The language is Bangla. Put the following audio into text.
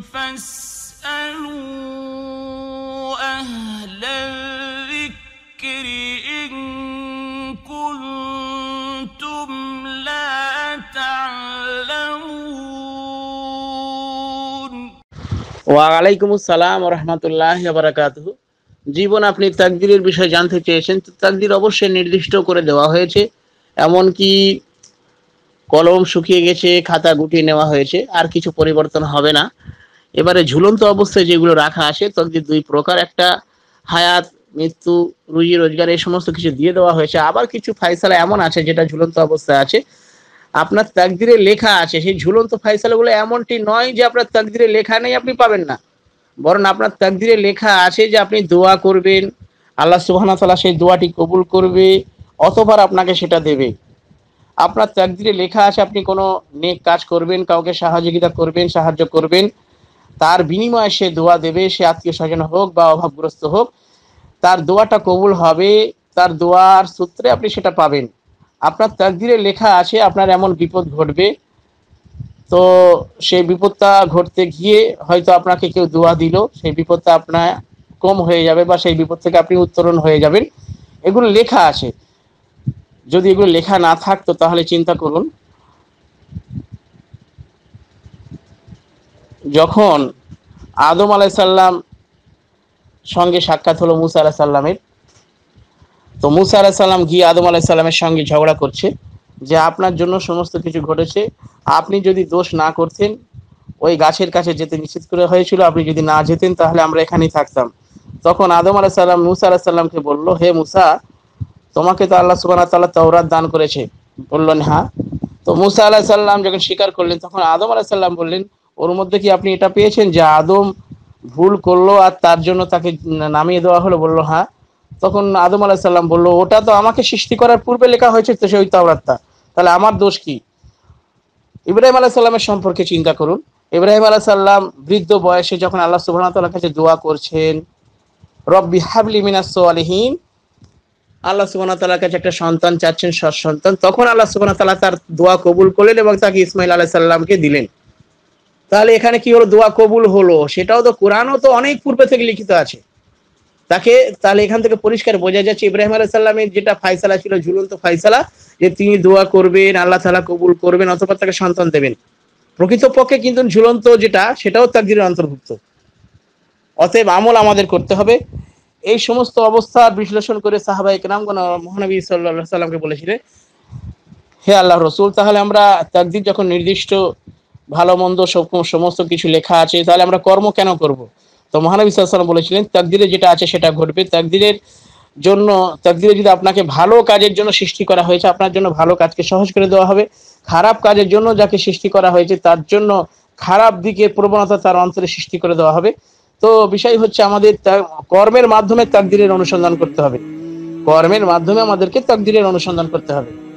فاسألوا أهل الذكر إن জীবন আপনি তাকদিরের বিষয়ে জানতে চেয়েছেন তো তাকদির অবশ্যই নির্দিষ্ট করে দেওয়া হয়েছে এমনকি কলম শুকিয়ে গেছে খাতা গুটিয়ে নেওয়া হয়েছে আর কিছু পরিবর্তন হবে না এবারে ঝুলন্ত অবস্থায় যেগুলো রাখা আসে তকদির দুই প্রকার একটা হায়াত মৃত্যু রুজি রোজগার এই সমস্ত কিছু দিয়ে দেওয়া হয়েছে আবার কিছু ফাইসালা এমন আছে যেটা ঝুলন্ত অবস্থায় আছে আপনার তাকদিরে লেখা আছে সেই ঝুলন্ত ফাইসালাগুলো এমনটি নয় যে আপনার তাকদিরে লেখা নেই আপনি পাবেন না বরং আপনার তাকদিরে লেখা আছে যে আপনি দোয়া করবেন আল্লাহ সুবাহানা তালা সেই দোয়াটি কবুল করবে অতবার আপনাকে সেটা দেবে আপনার তাকদিরে লেখা আছে আপনি কোনো নেক কাজ করবেন কাউকে সাহায্যিতা করবেন সাহায্য করবেন তার বিনিময়ে সে দোয়া দেবে সে আত্মীয় স্বজন হোক বা অভাবগ্রস্ত হোক তার দোয়াটা কবুল হবে তার দোয়ার সূত্রে আপনি সেটা পাবেন আপনার তাকদিরে লেখা আছে আপনার এমন বিপদ ঘটবে তো সেই বিপদটা ঘটতে গিয়ে হয়তো আপনাকে কেউ দোয়া দিল সেই বিপদটা আপনার কম হয়ে যাবে বা সেই বিপদ থেকে আপনি উত্তরণ হয়ে যাবেন এগুলো লেখা আছে যদি এগুলো লেখা না থাকতো তাহলে চিন্তা করুন যখন আদম আলাইসাল্লাম সঙ্গে সাক্ষাৎ হলো মুসা আলাইসাল্লামের তো মুসা আলাইসাল্লাম গিয়ে আদম আলাইসাল্লামের সঙ্গে ঝগড়া করছে যে আপনার জন্য সমস্ত কিছু ঘটেছে আপনি যদি দোষ না করতেন ওই গাছের কাছে যেতে নিশ্চিত করে হয়েছিল আপনি যদি না যেতেন তাহলে আমরা এখানেই থাকতাম তখন আদম আলাইসাল্লাম মুসা আলাইসাল্লামকে বলল হে মুসা তোমাকে তো আল্লাহ সুবাহ তাল্লাহ তৌরাত দান করেছে বললেন হ্যাঁ তো মুসা আলাইসাল্লাম যখন স্বীকার করলেন তখন আদম আলাইসাল্লাম বললেন ওর মধ্যে কি আপনি এটা পেয়েছেন যে আদম ভুল করলো আর তার জন্য তাকে নামিয়ে দেওয়া হলো বললো হ্যাঁ তখন আদম সাল্লাম বললো ওটা তো আমাকে সৃষ্টি করার পূর্বে লেখা হয়েছে তো সেই তাওরাতটা তাহলে আমার দোষ কি ইব্রাহিম সাল্লামের সম্পর্কে চিন্তা করুন ইব্রাহিম সাল্লাম বৃদ্ধ বয়সে যখন আল্লাহ সুবাহতাল্লাহ কাছে দোয়া করছেন রব্বি হাবলি মিনাস আলহীন আল্লাহ সুবাহ তাল্লাহ কাছে একটা সন্তান চাচ্ছেন সৎ সন্তান তখন আল্লাহ সুবাহ তাল্লাহ তার দোয়া কবুল করলেন এবং তাকে ইসমাইল আলাহ সাল্লামকে দিলেন তাহলে এখানে কি হলো দোয়া কবুল হলো সেটাও তো কোরআনও তো অনেক পূর্বে থেকে লিখিত আছে তাকে তাহলে এখান থেকে পরিষ্কার বোঝা যাচ্ছে ইব্রাহিম আলাইসাল্লামের যেটা ফাইসালা ছিল ঝুলন্ত ফাইসালা যে তিনি দোয়া করবেন আল্লাহ তালা কবুল করবেন অথবা তাকে সন্তান দেবেন প্রকৃতপক্ষে কিন্তু ঝুলন্ত যেটা সেটাও তাকদিরের অন্তর্ভুক্ত অতএব আমল আমাদের করতে হবে এই সমস্ত অবস্থা বিশ্লেষণ করে সাহাবা ইকরামগণ মহানবী সাল্লাহ সাল্লামকে বলেছিলেন হে আল্লাহ রসুল তাহলে আমরা তাকদির যখন নির্দিষ্ট ভালো মন্দ সমস্ত কিছু লেখা আছে তাহলে আমরা কর্ম কেন করব তো মহানবী সাল্লাম বলেছিলেন তাকদিরে যেটা আছে সেটা ঘটবে তাকদিরের জন্য তাকদিরে যদি আপনাকে ভালো কাজের জন্য সৃষ্টি করা হয়েছে আপনার জন্য ভালো কাজকে সহজ করে দেওয়া হবে খারাপ কাজের জন্য যাকে সৃষ্টি করা হয়েছে তার জন্য খারাপ দিকে প্রবণতা তার অন্তরে সৃষ্টি করে দেওয়া হবে তো বিষয় হচ্ছে আমাদের কর্মের মাধ্যমে তাকদিরের অনুসন্ধান করতে হবে কর্মের মাধ্যমে আমাদেরকে তাকদিরের অনুসন্ধান করতে হবে